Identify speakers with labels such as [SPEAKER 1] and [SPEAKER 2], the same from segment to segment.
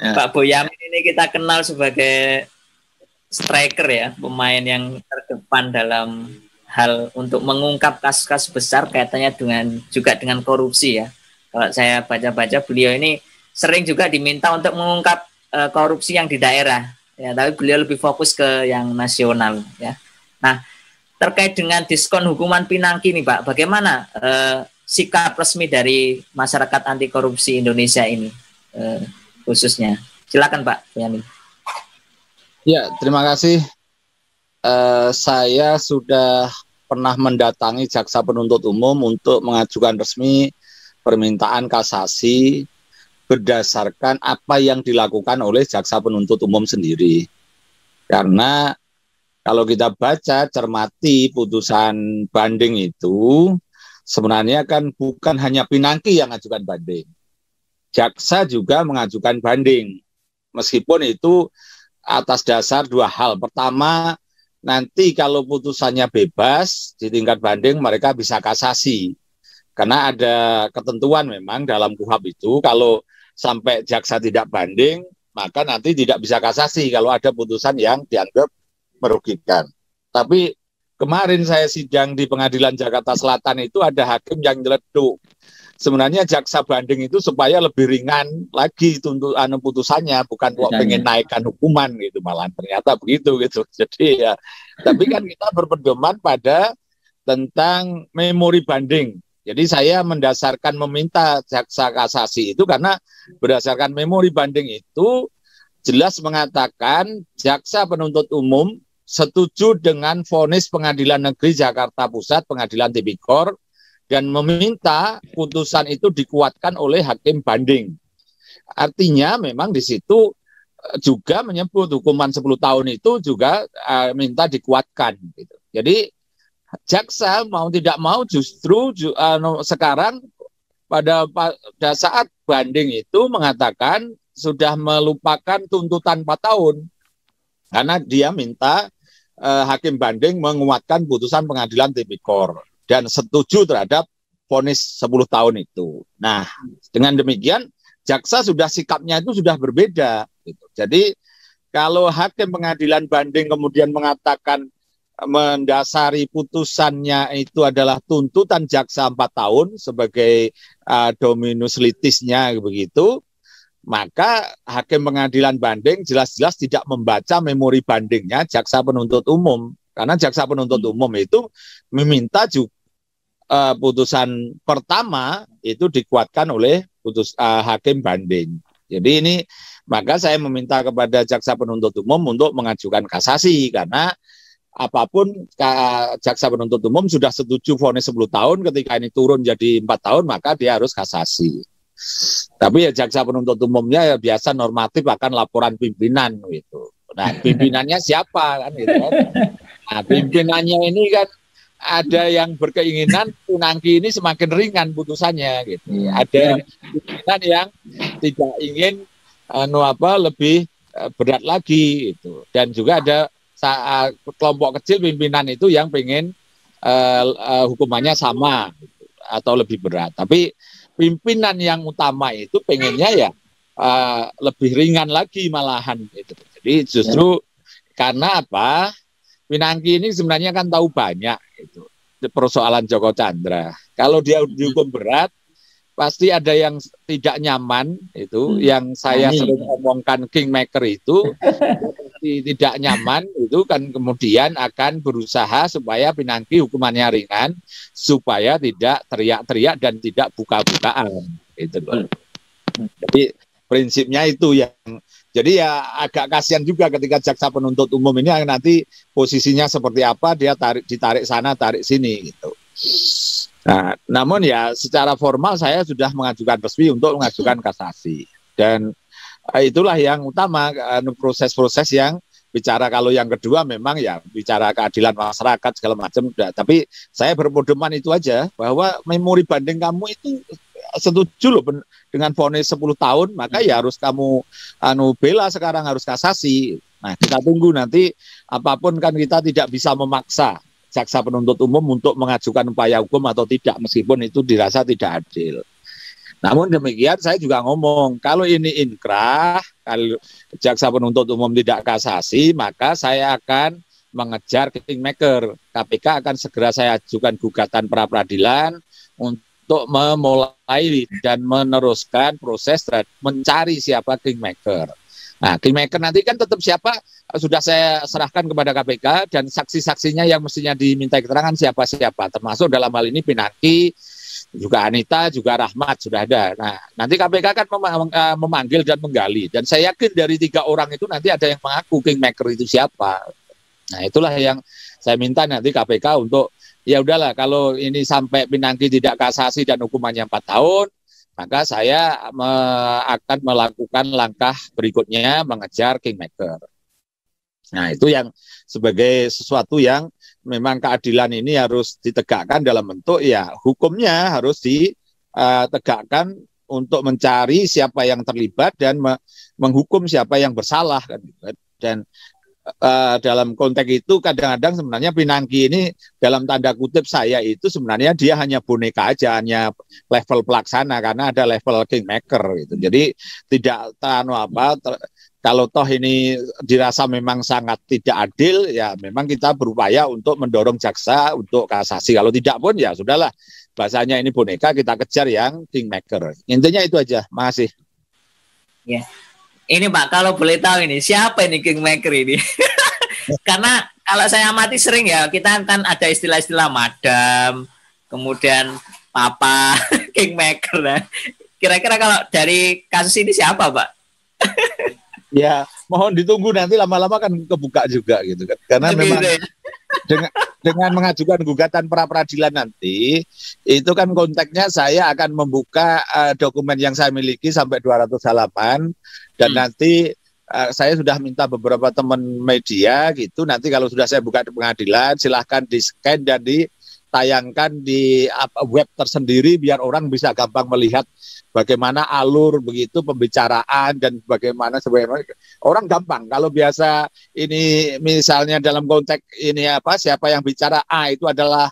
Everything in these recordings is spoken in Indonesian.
[SPEAKER 1] Ya. Pak Boyamin ini kita kenal sebagai striker ya, pemain yang terdepan dalam hal untuk mengungkap kasus-kasus besar kaitannya dengan juga dengan korupsi ya. Kalau saya baca-baca beliau ini sering juga diminta untuk mengungkap uh, korupsi yang di daerah ya, tapi beliau lebih fokus ke yang nasional ya. Nah, terkait dengan diskon hukuman pinangki nih Pak, bagaimana uh, sikap resmi dari masyarakat anti korupsi Indonesia ini? Uh, khususnya. Silakan Pak Yamin.
[SPEAKER 2] Ya, terima kasih. Uh, saya sudah pernah mendatangi jaksa penuntut umum untuk mengajukan resmi permintaan kasasi berdasarkan apa yang dilakukan oleh jaksa penuntut umum sendiri. Karena kalau kita baca cermati putusan banding itu sebenarnya kan bukan hanya Pinangki yang ajukan banding jaksa juga mengajukan banding. Meskipun itu atas dasar dua hal. Pertama, nanti kalau putusannya bebas di tingkat banding mereka bisa kasasi. Karena ada ketentuan memang dalam KUHAP itu kalau sampai jaksa tidak banding, maka nanti tidak bisa kasasi kalau ada putusan yang dianggap merugikan. Tapi Kemarin saya sidang di Pengadilan Jakarta Selatan itu ada hakim yang nyeleduk. Sebenarnya jaksa banding itu supaya lebih ringan lagi tuntutan putusannya, bukan kok pengen naikkan hukuman gitu malah ternyata begitu gitu. Jadi ya, tapi kan kita berpedoman pada tentang memori banding. Jadi saya mendasarkan meminta jaksa kasasi itu karena berdasarkan memori banding itu jelas mengatakan jaksa penuntut umum setuju dengan vonis Pengadilan Negeri Jakarta Pusat, Pengadilan Tipikor, dan meminta putusan itu dikuatkan oleh hakim banding. Artinya memang di situ eh, juga menyebut hukuman 10 tahun itu juga uh, minta dikuatkan. Gitu. Jadi jaksa mau tidak mau justru uh, sekarang pada pada saat banding itu mengatakan sudah melupakan tuntutan 4 tahun karena dia minta eh, hakim banding menguatkan putusan pengadilan tipikor dan setuju terhadap vonis 10 tahun itu. Nah, dengan demikian jaksa sudah sikapnya itu sudah berbeda gitu. Jadi kalau hakim pengadilan banding kemudian mengatakan eh, mendasari putusannya itu adalah tuntutan jaksa 4 tahun sebagai uh, dominus litisnya begitu maka hakim pengadilan banding jelas-jelas tidak membaca memori bandingnya jaksa penuntut umum karena jaksa penuntut hmm. umum itu meminta juga uh, eh, putusan pertama itu dikuatkan oleh putus uh, hakim banding. Jadi ini maka saya meminta kepada jaksa penuntut umum untuk mengajukan kasasi karena apapun jaksa penuntut umum sudah setuju vonis 10 tahun ketika ini turun jadi 4 tahun maka dia harus kasasi. Tapi ya jaksa penuntut umumnya ya biasa normatif akan laporan pimpinan gitu. Nah, pimpinannya siapa kan gitu kan? Nah, pimpinannya ini kan ada yang berkeinginan pinangki ini semakin ringan putusannya gitu. Iya. Ada pimpinan yang tidak ingin anu apa lebih eh, berat lagi gitu. Dan juga ada saat kelompok kecil pimpinan itu yang pengen uh, eh, uh, eh, hukumannya sama gitu, atau lebih berat. Tapi pimpinan yang utama itu pengennya ya uh, lebih ringan lagi malahan gitu. Jadi justru ya. karena apa? Pinangki ini sebenarnya kan tahu banyak itu persoalan Joko Chandra. Kalau dia dihukum berat, pasti ada yang tidak nyaman itu hmm. yang saya sering omongkan kingmaker itu pasti tidak nyaman itu kan kemudian akan berusaha supaya pinangki hukumannya ringan supaya tidak teriak-teriak dan tidak buka-bukaan itu loh. Hmm. Jadi prinsipnya itu yang jadi ya agak kasihan juga ketika jaksa penuntut umum ini ah, nanti posisinya seperti apa dia tarik ditarik sana tarik sini gitu. Nah, namun ya secara formal saya sudah mengajukan resmi untuk mengajukan hmm. kasasi dan eh, itulah yang utama anu, proses-proses yang bicara kalau yang kedua memang ya bicara keadilan masyarakat segala macam tapi saya berpedoman itu aja bahwa memori banding kamu itu eh, setuju loh dengan vonis 10 tahun maka ya hmm. harus kamu anu bela sekarang harus kasasi nah kita tunggu nanti apapun kan kita tidak bisa memaksa jaksa penuntut umum untuk mengajukan upaya hukum atau tidak meskipun itu dirasa tidak adil. Namun demikian saya juga ngomong kalau ini inkrah, kalau jaksa penuntut umum tidak kasasi, maka saya akan mengejar kingmaker. KPK akan segera saya ajukan gugatan pra peradilan untuk memulai dan meneruskan proses mencari siapa kingmaker. Nah, kingmaker nanti kan tetap siapa eh, sudah saya serahkan kepada KPK dan saksi-saksinya yang mestinya diminta keterangan siapa-siapa, termasuk dalam hal ini Pinaki, juga Anita, juga Rahmat sudah ada. Nah, nanti KPK kan mem eh, memanggil dan menggali dan saya yakin dari tiga orang itu nanti ada yang mengaku kingmaker itu siapa. Nah, itulah yang saya minta nanti KPK untuk ya udahlah kalau ini sampai Pinaki tidak kasasi dan hukumannya empat tahun, maka saya me akan melakukan langkah berikutnya mengejar kingmaker. Nah, itu yang sebagai sesuatu yang memang keadilan ini harus ditegakkan dalam bentuk ya hukumnya harus ditegakkan e, untuk mencari siapa yang terlibat dan me menghukum siapa yang bersalah kan, gitu kan. dan uh, dalam konteks itu kadang-kadang sebenarnya Pinangki ini dalam tanda kutip saya itu sebenarnya dia hanya boneka aja hanya level pelaksana karena ada level kingmaker gitu jadi tidak tahu anu apa ter, kalau toh ini dirasa memang sangat tidak adil ya memang kita berupaya untuk mendorong jaksa untuk kasasi kalau tidak pun ya sudahlah bahasanya ini boneka kita kejar yang kingmaker intinya itu aja makasih
[SPEAKER 1] ya yeah ini Pak, kalau boleh tahu ini siapa ini kingmaker ini? Karena kalau saya amati sering ya, kita kan ada istilah-istilah madam, kemudian papa, kingmaker. Nah. Kira-kira kalau dari kasus ini siapa Pak?
[SPEAKER 2] ya, mohon ditunggu nanti lama-lama kan kebuka juga gitu kan. Karena memang ya. dengan dengan mengajukan gugatan pra peradilan nanti itu kan konteksnya saya akan membuka uh, dokumen yang saya miliki sampai 200 halaman dan hmm. nanti uh, saya sudah minta beberapa teman media gitu nanti kalau sudah saya buka di pengadilan silahkan di scan dan di tayangkan di web tersendiri biar orang bisa gampang melihat bagaimana alur begitu pembicaraan dan bagaimana sebenarnya orang gampang kalau biasa ini misalnya dalam konteks ini apa siapa yang bicara A itu adalah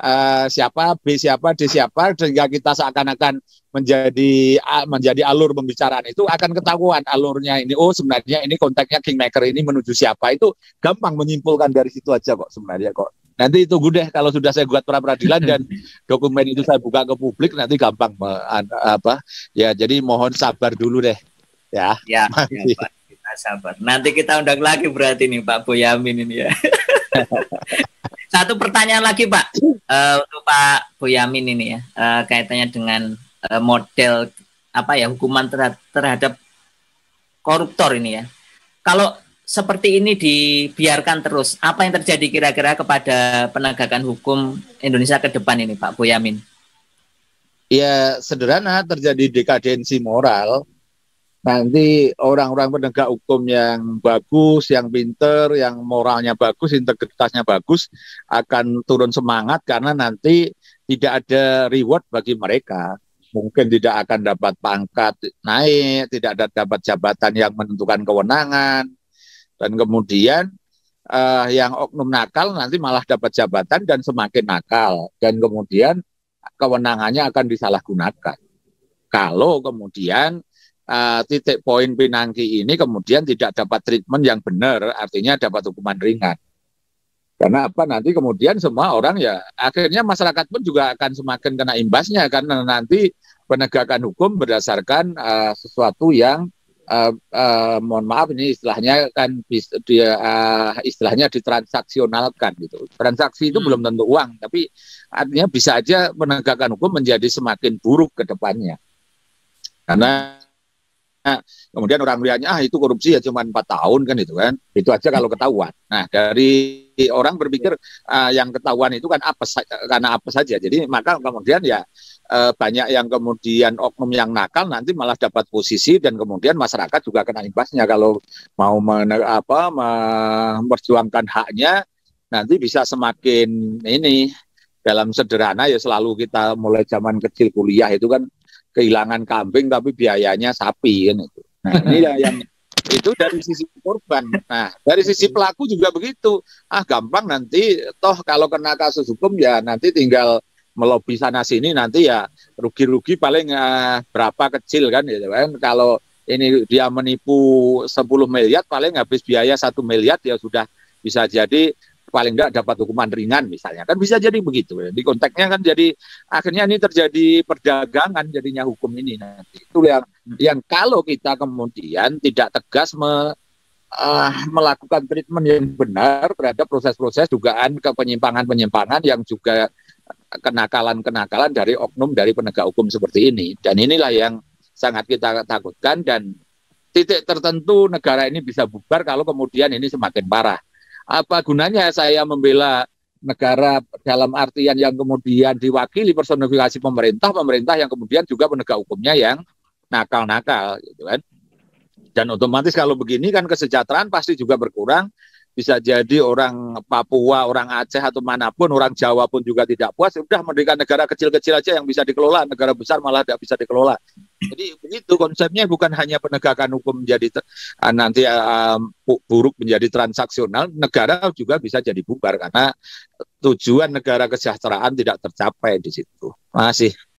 [SPEAKER 2] Uh, siapa B siapa D siapa sehingga kita seakan-akan menjadi menjadi alur pembicaraan itu akan ketahuan alurnya ini oh sebenarnya ini konteksnya kingmaker ini menuju siapa itu gampang menyimpulkan dari situ aja kok sebenarnya kok Nanti tunggu deh kalau sudah saya buat peradilan dan dokumen itu saya buka ke publik nanti gampang apa ya jadi mohon sabar dulu deh ya.
[SPEAKER 1] Ya, ya Pak. Kita sabar. Nanti kita undang lagi berarti nih Pak Boyamin ini ya. Satu pertanyaan lagi Pak uh, untuk Pak Boyamin ini ya uh, kaitannya dengan uh, model apa ya hukuman terhadap, terhadap koruptor ini ya. Kalau seperti ini dibiarkan terus, apa yang terjadi kira-kira kepada penegakan hukum Indonesia ke depan ini, Pak Boyamin?
[SPEAKER 2] Ya, sederhana terjadi dekadensi moral. Nanti orang-orang penegak hukum yang bagus, yang pinter, yang moralnya bagus, integritasnya bagus, akan turun semangat karena nanti tidak ada reward bagi mereka mungkin tidak akan dapat pangkat naik, tidak ada dapat jabatan yang menentukan kewenangan, dan kemudian uh, yang oknum nakal nanti malah dapat jabatan dan semakin nakal dan kemudian kewenangannya akan disalahgunakan kalau kemudian uh, titik poin pinangki ini kemudian tidak dapat treatment yang benar artinya dapat hukuman ringan karena apa nanti kemudian semua orang ya akhirnya masyarakat pun juga akan semakin kena imbasnya karena nanti penegakan hukum berdasarkan uh, sesuatu yang uh, uh, mohon maaf ini istilahnya kan bisa dia uh, eh, istilahnya ditransaksionalkan gitu. Transaksi itu hmm. belum tentu uang, tapi artinya bisa aja penegakan hukum menjadi semakin buruk ke depannya. Karena kemudian orang melihatnya ah itu korupsi ya cuma empat tahun kan itu kan itu aja kalau ketahuan nah dari orang berpikir uh, yang ketahuan itu kan apa karena apa saja jadi maka kemudian ya uh, banyak yang kemudian oknum yang nakal nanti malah dapat posisi dan kemudian masyarakat juga kena imbasnya kalau mau men apa memperjuangkan haknya nanti bisa semakin ini dalam sederhana ya selalu kita mulai zaman kecil kuliah itu kan kehilangan kambing tapi biayanya sapi kan itu. Nah, ini yang, yang itu dari sisi korban. Nah, dari sisi pelaku juga begitu. Ah, gampang nanti toh kalau kena kasus hukum ya nanti tinggal melobi sana sini nanti ya rugi-rugi paling uh, berapa kecil kan ya kan kalau ini dia menipu 10 miliar paling habis biaya satu miliar ya sudah bisa jadi paling enggak dapat hukuman ringan misalnya kan bisa jadi begitu di konteksnya kan jadi akhirnya ini terjadi perdagangan jadinya hukum ini nanti itu yang yang kalau kita kemudian tidak tegas me, uh, melakukan treatment yang benar terhadap proses-proses dugaan ke penyimpangan penyimpangan yang juga kenakalan-kenakalan dari oknum dari penegak hukum seperti ini dan inilah yang sangat kita takutkan dan titik tertentu negara ini bisa bubar kalau kemudian ini semakin parah apa gunanya saya membela negara dalam artian yang kemudian diwakili personifikasi pemerintah, pemerintah yang kemudian juga penegak hukumnya yang nakal-nakal gitu kan. Dan otomatis kalau begini kan kesejahteraan pasti juga berkurang. Bisa jadi orang Papua, orang Aceh atau manapun, orang Jawa pun juga tidak puas. Sudah mendirikan negara kecil-kecil aja yang bisa dikelola, negara besar malah tidak bisa dikelola. Jadi begitu konsepnya bukan hanya penegakan hukum menjadi ah, nanti uh, buruk menjadi transaksional, negara juga bisa jadi bubar karena tujuan negara kesejahteraan tidak tercapai di situ. Masih.